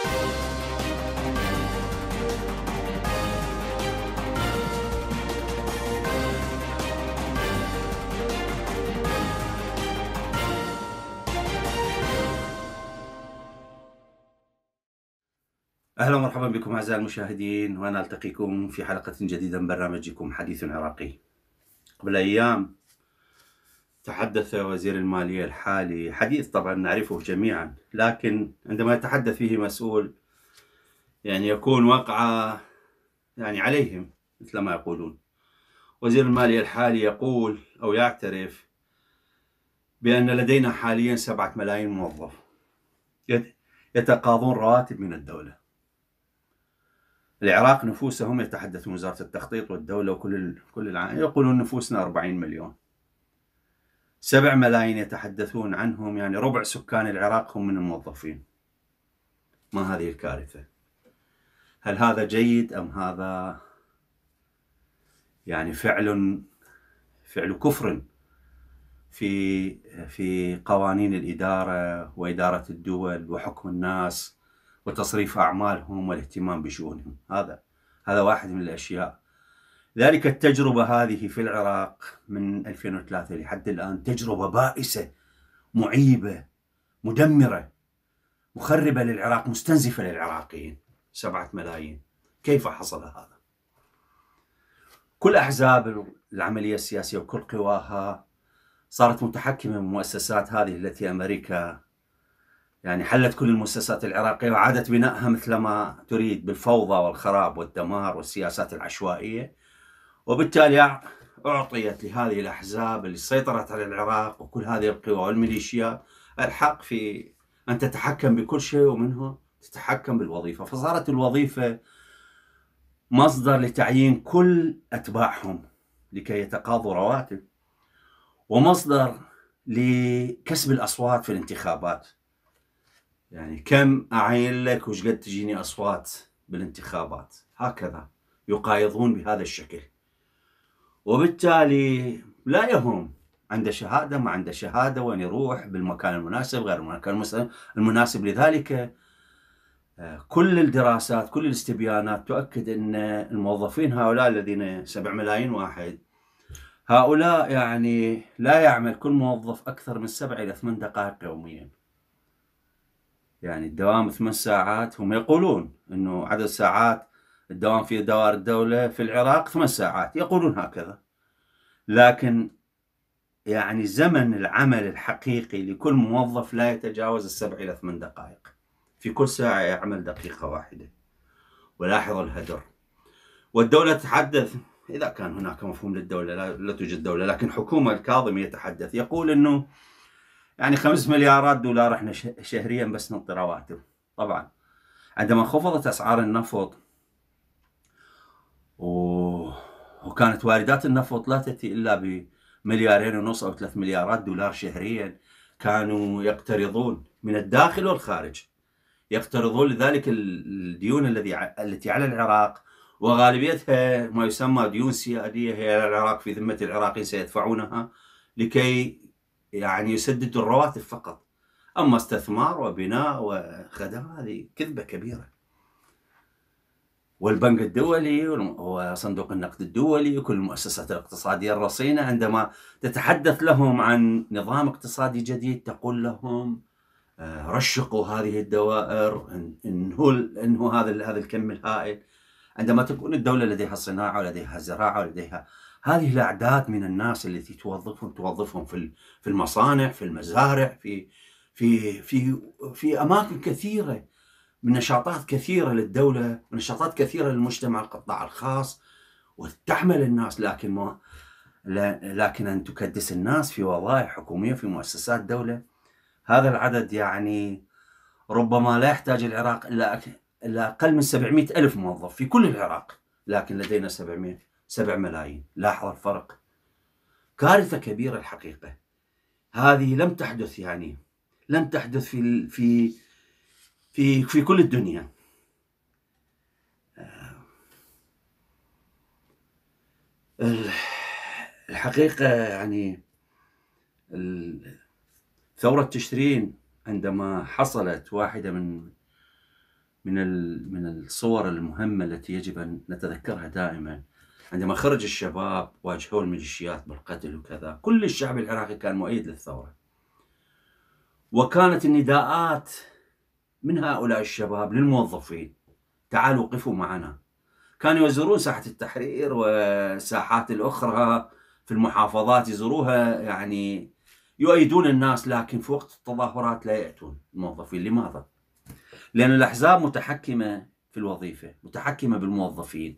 اهلا ومرحبا بكم اعزائي المشاهدين وانا التقيكم في حلقه جديده من برنامجكم حديث عراقي قبل ايام تحدث وزير المالية الحالي حديث طبعا نعرفه جميعا لكن عندما يتحدث فيه مسؤول يعني يكون وقع يعني عليهم مثل ما يقولون وزير المالية الحالي يقول أو يعترف بأن لدينا حاليا سبعة ملايين موظف يتقاضون رواتب من الدولة العراق نفوسهم يتحدث وزارة التخطيط والدولة وكل كل العالم يقولون نفوسنا 40 مليون سبع ملايين يتحدثون عنهم يعني ربع سكان العراق هم من الموظفين ما هذه الكارثة هل هذا جيد أم هذا يعني فعل فعل كفر في في قوانين الإدارة وإدارة الدول وحكم الناس وتصريف أعمالهم والاهتمام بشؤونهم هذا هذا واحد من الأشياء ذلك التجربة هذه في العراق من 2003 لحد الآن تجربة بائسة معيبة مدمرة مخربة للعراق مستنزفة للعراقيين سبعة ملايين كيف حصل هذا؟ كل أحزاب العملية السياسية وكل قواها صارت متحكمة بمؤسسات هذه التي أمريكا يعني حلت كل المؤسسات العراقية وعادت بنائها مثلما تريد بالفوضى والخراب والدمار والسياسات العشوائية وبالتالي أعطيت لهذه الأحزاب اللي سيطرت على العراق وكل هذه القوى والميليشيات الحق في أن تتحكم بكل شيء ومنه تتحكم بالوظيفة فصارت الوظيفة مصدر لتعيين كل أتباعهم لكي يتقاضوا رواتب ومصدر لكسب الأصوات في الانتخابات يعني كم أعين لك وش قد تجيني أصوات بالانتخابات هكذا يقايضون بهذا الشكل وبالتالي لا يهم عنده شهاده ما عنده شهاده وين يروح بالمكان المناسب غير المكان المناسب لذلك آه، كل الدراسات كل الاستبيانات تؤكد ان الموظفين هؤلاء الذين 7 ملايين واحد هؤلاء يعني لا يعمل كل موظف اكثر من 7 الى 8 دقائق يوميا يعني الدوام 8 ساعات هم يقولون انه عدد ساعات الدوام في دوائر الدولة في العراق ثمان ساعات يقولون هكذا لكن يعني زمن العمل الحقيقي لكل موظف لا يتجاوز السبع إلى ثمان دقائق في كل ساعة يعمل دقيقة واحدة ولاحظ الهدر والدولة تتحدث إذا كان هناك مفهوم للدولة لا, لا توجد دولة لكن حكومة الكاظم يتحدث يقول أنه يعني خمس مليارات دولار احنا شهريا بس نعطي رواتب طبعا عندما خفضت أسعار النفط و... وكانت واردات النفط لا تأتي إلا بمليارين ونص أو ثلاث مليارات دولار شهريا كانوا يقترضون من الداخل والخارج يقترضون لذلك الديون الذي التي على العراق وغالبيتها ما يسمى ديون سيادية هي العراق في ذمة العراقيين سيدفعونها لكي يعني يسددوا الرواتب فقط أما استثمار وبناء وخدمات هذه كذبة كبيرة والبنك الدولي وصندوق النقد الدولي وكل المؤسسات الاقتصادية الرصينة عندما تتحدث لهم عن نظام اقتصادي جديد تقول لهم آه، رشقوا هذه الدوائر انهوا انهوا هذا هذا الكم الهائل عندما تكون الدولة لديها صناعة ولديها زراعة ولديها هذه الأعداد من الناس التي توظفهم توظفهم في في المصانع في المزارع في في في في أماكن كثيرة من نشاطات كثيرة للدولة ونشاطات كثيرة للمجتمع القطاع الخاص وتحمل الناس لكن ما لكن أن تكدس الناس في وظائف حكومية في مؤسسات دولة هذا العدد يعني ربما لا يحتاج العراق إلا إلا أقل من 700 ألف موظف في كل العراق لكن لدينا 700 7 ملايين لاحظ الفرق كارثة كبيرة الحقيقة هذه لم تحدث يعني لم تحدث في في في في كل الدنيا آه. الحقيقة يعني ثورة تشرين عندما حصلت واحدة من من من الصور المهمة التي يجب أن نتذكرها دائما عندما خرج الشباب واجهوا الميليشيات بالقتل وكذا كل الشعب العراقي كان مؤيد للثورة وكانت النداءات من هؤلاء الشباب للموظفين تعالوا قفوا معنا كانوا يزورون ساحة التحرير والساحات الأخرى في المحافظات يزوروها يعني يؤيدون الناس لكن في وقت التظاهرات لا يأتون الموظفين لماذا؟ لأن الأحزاب متحكمة في الوظيفة متحكمة بالموظفين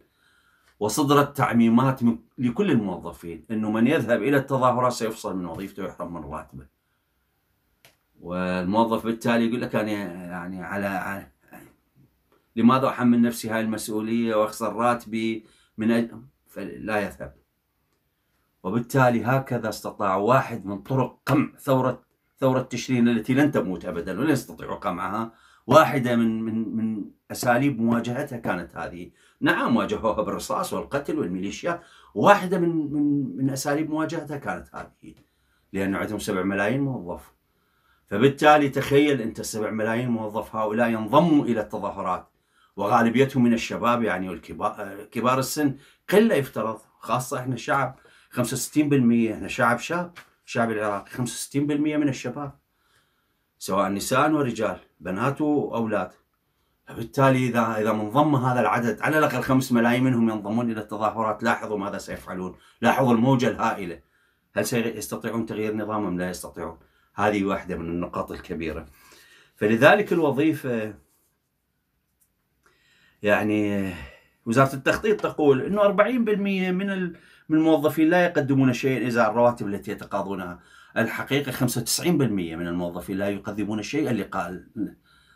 وصدرت تعميمات لكل الموظفين أنه من يذهب إلى التظاهرات سيفصل من وظيفته ويحرم من راتبه والموظف بالتالي يقول لك انا يعني على لماذا احمل نفسي هاي المسؤوليه واخسر راتبي من اجل لا يذهب وبالتالي هكذا استطاع واحد من طرق قمع ثوره ثوره تشرين التي لن تموت ابدا ولن يستطيعوا قمعها واحده من من من اساليب مواجهتها كانت هذه نعم واجهوها بالرصاص والقتل والميليشيا واحده من من من اساليب مواجهتها كانت هذه لانه عندهم 7 ملايين موظف فبالتالي تخيل أنت 7 ملايين موظف هؤلاء ينضموا إلى التظاهرات وغالبيتهم من الشباب يعني والكبار كبار السن قلة يفترض خاصة إحنا شعب 65% إحنا شعب شاب الشعب العراقي 65% من الشباب سواء نساء ورجال بنات وأولاد فبالتالي إذا إذا منضم هذا العدد على الأقل 5 ملايين منهم ينضمون إلى التظاهرات لاحظوا ماذا سيفعلون لاحظوا الموجة الهائلة هل سيستطيعون تغيير نظامهم لا يستطيعون هذه واحدة من النقاط الكبيرة فلذلك الوظيفة يعني وزارة التخطيط تقول أنه 40% من من الموظفين لا يقدمون شيئا إذا الرواتب التي يتقاضونها الحقيقة 95% من الموظفين لا يقدمون شيئا لقاء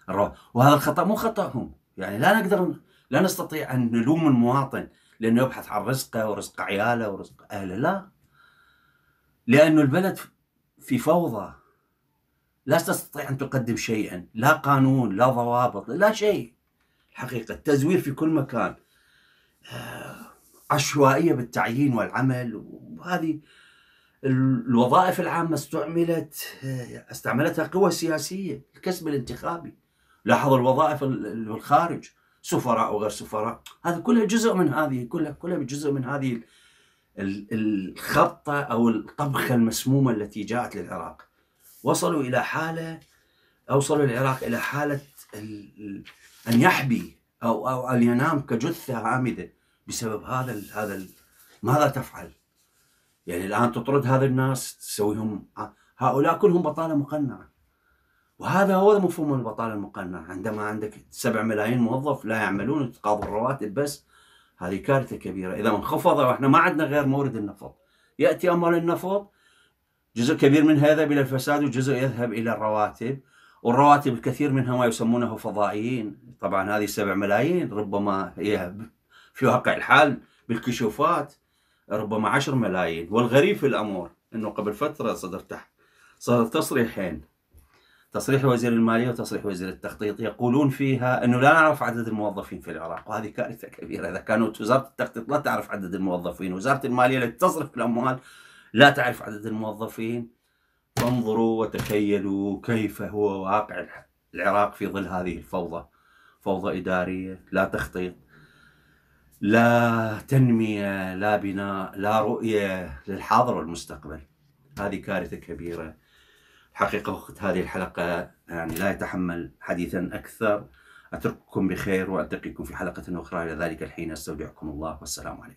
الرواتب وهذا الخطأ مو خطأهم يعني لا نقدر لا نستطيع أن نلوم المواطن لأنه يبحث عن رزقه ورزق عياله ورزق أهله لا لأنه البلد في فوضى لا تستطيع أن تقدم شيئا لا قانون لا ضوابط لا شيء الحقيقة التزوير في كل مكان آه، عشوائية بالتعيين والعمل وهذه الوظائف العامة استعملت آه، استعملتها قوى سياسية الكسب الانتخابي لاحظ الوظائف الخارج سفراء وغير سفراء هذا كله جزء من هذه كلها كلها جزء من هذه الخبطة أو الطبخة المسمومة التي جاءت للعراق وصلوا إلى حالة أوصلوا العراق إلى حالة أن يحبي أو أو أن ينام كجثة عامدة بسبب هذا الـ هذا الـ ماذا تفعل؟ يعني الآن تطرد هذا الناس تسويهم هؤلاء كلهم بطالة مقنعة وهذا هو مفهوم البطالة المقنعة عندما عندك 7 ملايين موظف لا يعملون تقاضوا الرواتب بس هذه كارثة كبيرة إذا انخفض وإحنا ما عندنا غير مورد النفط يأتي أمر النفط جزء كبير من هذا بلا الفساد وجزء يذهب إلى الرواتب والرواتب الكثير منها ما يسمونه فضائيين طبعا هذه 7 ملايين ربما هي في واقع الحال بالكشوفات ربما 10 ملايين والغريب في الأمر أنه قبل فترة صدر تحت صدر تصريحين تصريح وزير المالية وتصريح وزير التخطيط يقولون فيها أنه لا نعرف عدد الموظفين في العراق وهذه كارثة كبيرة إذا كانت وزارة التخطيط لا تعرف عدد الموظفين وزارة المالية التي تصرف الأموال لا تعرف عدد الموظفين فانظروا وتخيلوا كيف هو واقع العراق في ظل هذه الفوضى فوضى إدارية لا تخطيط لا تنمية لا بناء لا رؤية للحاضر والمستقبل هذه كارثة كبيرة حقيقة وقت هذه الحلقة يعني لا يتحمل حديثا أكثر أترككم بخير وألتقيكم في حلقة أخرى إلى ذلك الحين أستودعكم الله والسلام عليكم